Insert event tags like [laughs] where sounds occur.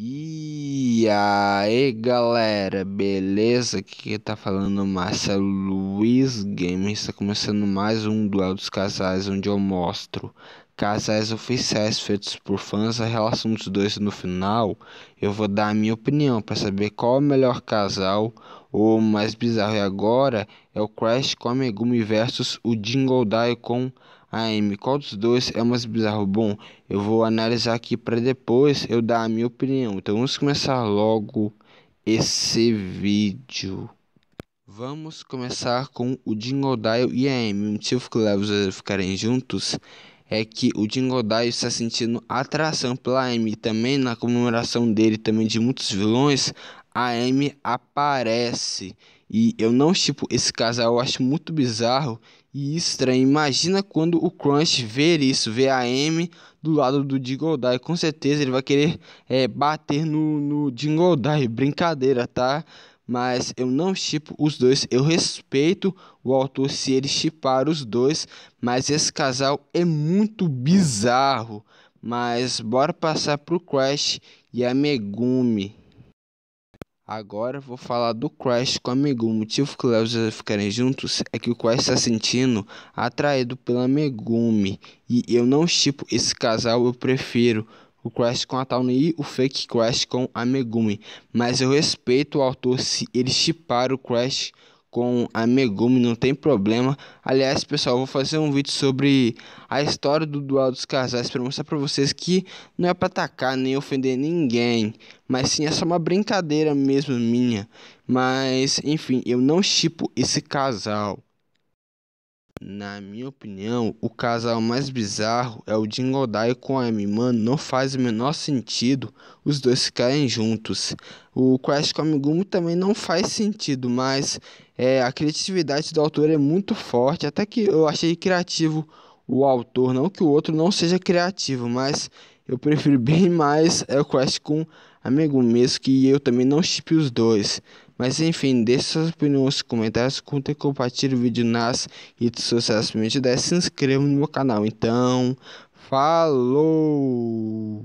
E aí galera, beleza? Aqui tá falando é Marcelo Luiz Gamer. Está começando mais um Duelo dos Casais, onde eu mostro casais oficiais feitos por fãs, a relação dos dois no final. Eu vou dar a minha opinião para saber qual é o melhor casal ou mais bizarro. E é agora é o Crash com a Megumi versus o Jingle Dai com AM. Qual dos dois é mais bizarro? Bom, eu vou analisar aqui para depois eu dar a minha opinião. Então vamos começar logo esse vídeo. Vamos começar com o Jingle Dial e AM. O motivo que leva os dois a ficarem juntos é que o Jingle está sentindo atração pela AM. E também na comemoração dele, também de muitos vilões, a AM aparece. E eu não tipo esse casal, eu acho muito bizarro e estranho. Imagina quando o Crunch ver isso, ver a M do lado do Jingle Die. Com certeza ele vai querer é, bater no, no Jingle Die. Brincadeira, tá? Mas eu não chipo os dois. Eu respeito o autor se ele chipar os dois. Mas esse casal é muito bizarro. Mas bora passar pro Crash e a Megumi. Agora vou falar do Crash com o amigo. O motivo que o Léo e o ficarem juntos é que o Crash está sentindo atraído pela Megumi. E eu não estipo esse casal, eu prefiro o Crash com a Tawny e o Fake Crash com a Megumi. Mas eu respeito o autor se ele estipar o Crash com a Megumi não tem problema. Aliás, pessoal, vou fazer um vídeo sobre a história do dual dos casais para mostrar para vocês que não é para atacar nem ofender ninguém, mas sim é só uma brincadeira mesmo minha. Mas enfim, eu não chipo esse casal. Na minha opinião, o casal mais bizarro é o Dingodai com a Emiman, não faz o menor sentido os dois ficarem juntos. O Crash com a Amigumi também não faz sentido, mas é, a criatividade do autor é muito forte, até que eu achei criativo o autor, não que o outro não seja criativo, mas eu prefiro [laughs] bem mais é, o Crash com a Megumi, que eu também não chipei os dois. Mas enfim, deixe suas opiniões nos comentários, curta e compartilhe o vídeo nas redes sociais. Se me der, se inscreva no meu canal. Então, falou!